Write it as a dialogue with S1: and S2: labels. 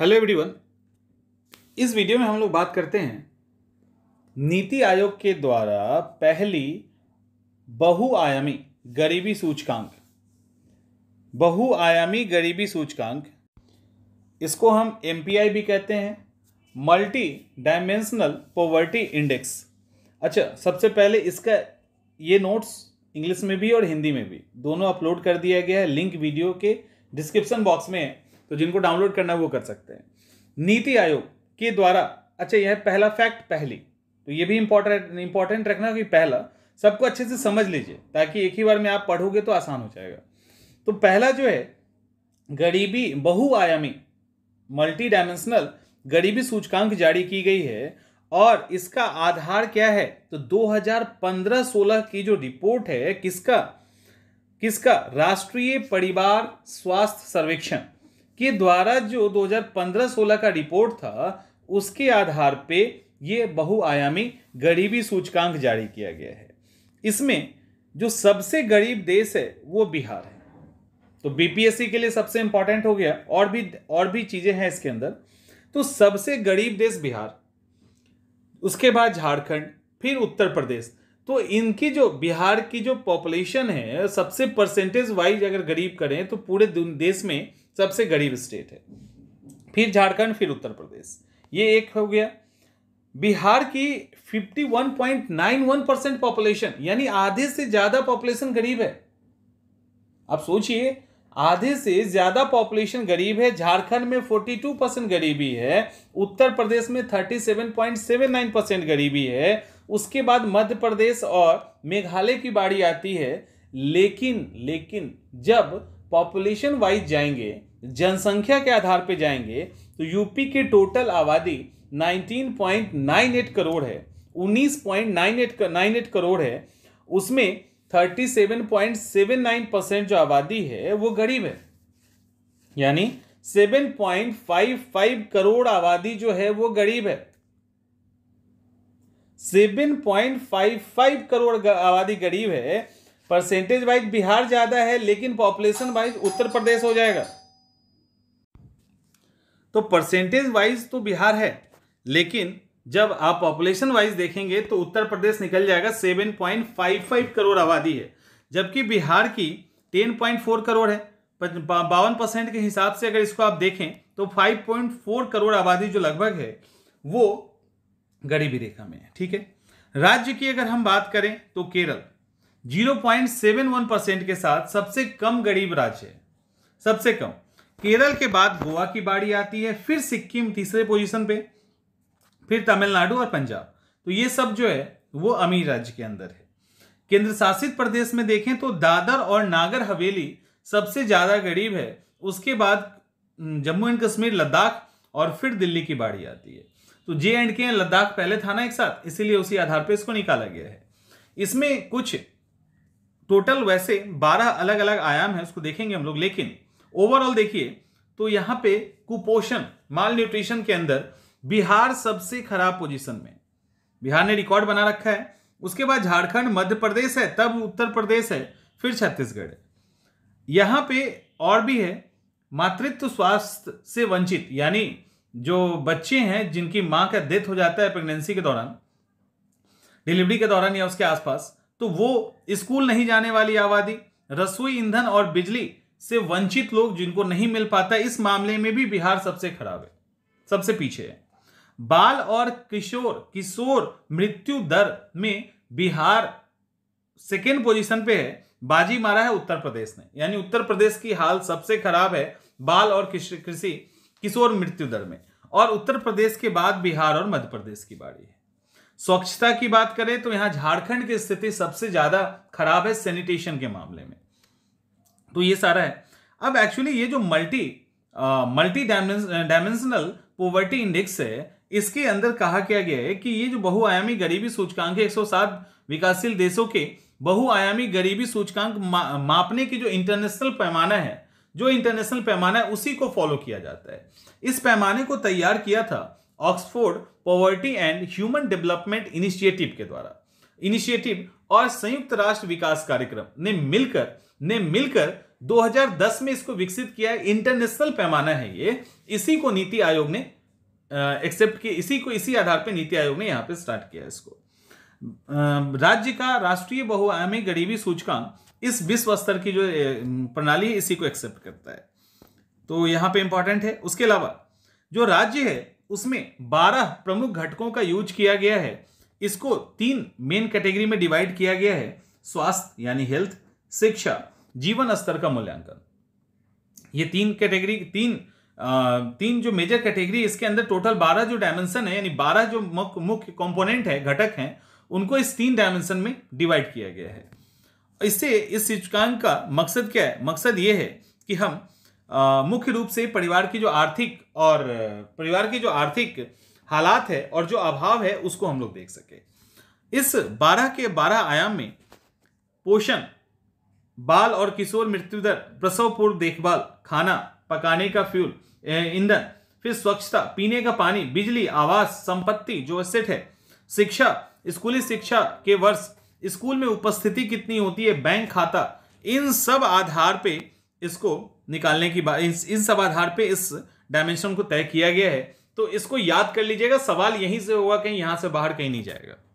S1: hello everyone इस video में हम लोग बात करते हैं नीति आयोग के द्वारा पहली बहुआयामी गरीबी सूचकांक बहुआयामी गरीबी सूचकांक इसको हम एम भी कहते हैं मल्टी डायमेंशनल पॉवर्टी इंडेक्स अच्छा सबसे पहले इसका ये नोट्स इंग्लिश में भी और हिंदी में भी दोनों अपलोड कर दिया गया है लिंक वीडियो के डिस्क्रिप्शन बॉक्स में तो जिनको डाउनलोड करना है वो कर सकते हैं नीति आयोग के द्वारा अच्छा यह पहला फैक्ट पहली तो ये भी इंपॉर्टेंट इंपॉर्टेंट रखना कि पहला सबको अच्छे से समझ लीजिए ताकि एक ही बार में आप पढ़ोगे तो आसान हो जाएगा तो पहला जो है गरीबी बहुआयामी मल्टी डायमेंशनल गरीबी सूचकांक जारी की गई है और इसका आधार क्या है तो 2015-16 की जो रिपोर्ट है किसका किसका राष्ट्रीय परिवार स्वास्थ्य सर्वेक्षण के द्वारा जो 2015-16 का रिपोर्ट था उसके आधार पे ये बहुआयामी गरीबी सूचकांक जारी किया गया है इसमें जो सबसे गरीब देश है वो बिहार है तो बीपीएससी के लिए सबसे इंपॉर्टेंट हो गया और भी और भी चीज़ें हैं इसके अंदर तो सबसे गरीब देश बिहार उसके बाद झारखंड फिर उत्तर प्रदेश तो इनकी जो बिहार की जो पॉपुलेशन है सबसे परसेंटेज वाइज अगर गरीब करें तो पूरे देश में सबसे गरीब स्टेट है फिर झारखंड फिर उत्तर प्रदेश ये एक हो गया बिहार की 51.91 परसेंट पॉपुलेशन यानी आधे से ज़्यादा पॉपुलेशन गरीब है आप सोचिए आधे से ज़्यादा पॉपुलेशन गरीब है झारखंड में 42 परसेंट गरीबी है उत्तर प्रदेश में 37.79 परसेंट गरीबी है उसके बाद मध्य प्रदेश और मेघालय की बाड़ी आती है लेकिन लेकिन जब पॉपुलेशन वाइज जाएंगे जनसंख्या के आधार पे जाएंगे तो यूपी की टोटल आबादी 19.98 करोड़ है 19.98 करोड़ है उसमें 37.79 परसेंट जो आबादी है वो गरीब है यानी 7.55 करोड़ आबादी जो है वो गरीब है 7.55 करोड़ आबादी गरीब है परसेंटेज वाइज बिहार ज़्यादा है लेकिन पॉपुलेशन वाइज उत्तर प्रदेश हो जाएगा तो परसेंटेज वाइज तो बिहार है लेकिन जब आप पॉपुलेशन वाइज देखेंगे तो उत्तर प्रदेश निकल जाएगा seven point five five crore आबादी है जबकि बिहार की टेन पॉइंट फोर करोड़ है बावन परसेंट के हिसाब से अगर इसको आप देखें तो फाइव पॉइंट फोर करोड़ आबादी जो लगभग है वो गरीबी रेखा में है ठीक है राज्य की अगर हम बात करें तो केरल 0.71 परसेंट के साथ सबसे कम गरीब राज्य है सबसे कम केरल के बाद गोवा की बाड़ी आती है फिर सिक्किम तीसरे पोजीशन पे फिर तमिलनाडु और पंजाब तो ये सब जो है वो अमीर राज्य के अंदर है केंद्र शासित प्रदेश में देखें तो दादर और नागर हवेली सबसे ज़्यादा गरीब है उसके बाद हम्म, जम्मू एंड कश्मीर लद्दाख और फिर दिल्ली की बाड़ी आती है तो जे एंड के लद्दाख पहले था ना एक साथ इसीलिए उसी आधार पर इसको निकाला गया है इसमें कुछ टोटल वैसे 12 अलग अलग आयाम है उसको देखेंगे हम लोग लेकिन ओवरऑल देखिए तो यहाँ पे कुपोषण माल न्यूट्रिशन के अंदर बिहार सबसे खराब पोजीशन में बिहार ने रिकॉर्ड बना रखा है उसके बाद झारखंड मध्य प्रदेश है तब उत्तर प्रदेश है फिर छत्तीसगढ़ है यहाँ पे और भी है मातृत्व स्वास्थ्य से वंचित यानी जो बच्चे हैं जिनकी माँ का डेथ हो जाता है प्रेगनेंसी के दौरान डिलीवरी के दौरान या उसके आसपास तो वो स्कूल नहीं जाने वाली आबादी रसोई ईंधन और बिजली से वंचित लोग जिनको नहीं मिल पाता इस मामले में भी बिहार सबसे खराब है सबसे पीछे है बाल और किशोर किशोर मृत्यु दर में बिहार सेकेंड पोजीशन पे है बाजी मारा है उत्तर प्रदेश ने यानी उत्तर प्रदेश की हाल सबसे खराब है बाल और कृषि किशोर मृत्यु दर में और उत्तर प्रदेश के बाद बिहार और मध्य प्रदेश की बारी है स्वच्छता की बात करें तो यहां झारखंड की स्थिति सबसे ज्यादा खराब है सैनिटेशन के मामले में तो ये सारा है अब एक्चुअली ये जो multi multi dimensional poverty index है इसके अंदर कहा क्या गया है कि ये जो बहुआयामी गरीबी सूचकांक है एक विकासशील देशों के बहुआयामी गरीबी सूचकांक मा, मापने की जो इंटरनेशनल पैमाना है जो इंटरनेशनल पैमाना है उसी को फॉलो किया जाता है इस पैमाने को तैयार किया था Oxford poverty and human development initiative के द्वारा इनिशिएटिव और संयुक्त राष्ट्र विकास कार्यक्रम ने मिलकर ने मिलकर 2010 में इसको विकसित किया है इंटरनेशनल पैमाना है ये इसी को नीति आयोग ने एक्सेप्ट किया इसी को इसी आधार पर नीति आयोग ने यहाँ पे स्टार्ट किया इसको राज्य का राष्ट्रीय बहुआयामी गरीबी सूचकांक इस विश्व स्तर की जो प्रणाली है इसी को एक्सेप्ट करता है तो यहां पे इंपॉर्टेंट है उसके अलावा जो राज्य है उसमें बारह प्रमुख घटकों का यूज किया गया है इसको तीन मेन कैटेगरी में डिवाइड किया गया है स्वास्थ्य यानी हेल्थ शिक्षा जीवन स्तर का मूल्यांकन ये तीन कैटेगरी तीन आ, तीन जो मेजर कैटेगरी इसके अंदर टोटल बारह जो डायमेंशन है यानी बारह जो मुख्य कंपोनेंट है घटक हैं उनको इस तीन डायमेंशन में डिवाइड किया गया है इससे इस सूचकांक का मकसद क्या है मकसद ये है कि हम मुख्य रूप से परिवार की जो आर्थिक और परिवार की जो आर्थिक हालात है और जो अभाव है उसको हम लोग देख सके इस बारह के बारह आयाम में पोषण बाल और किशोर मृत्यु दर प्रसव पूर्व देखभाल खाना पकाने का फ्यूल ईंधन फिर स्वच्छता पीने का पानी बिजली आवास संपत्ति जो एसेट है शिक्षा स्कूली शिक्षा के वर्ष स्कूल में उपस्थिति कितनी होती है बैंक खाता इन सब आधार पे इसको निकालने की बात इस, इस सब आधार पे इस डायमेंशन को तय किया गया है तो इसको याद कर लीजिएगा सवाल यहीं से होगा कहीं यहाँ से बाहर कहीं नहीं जाएगा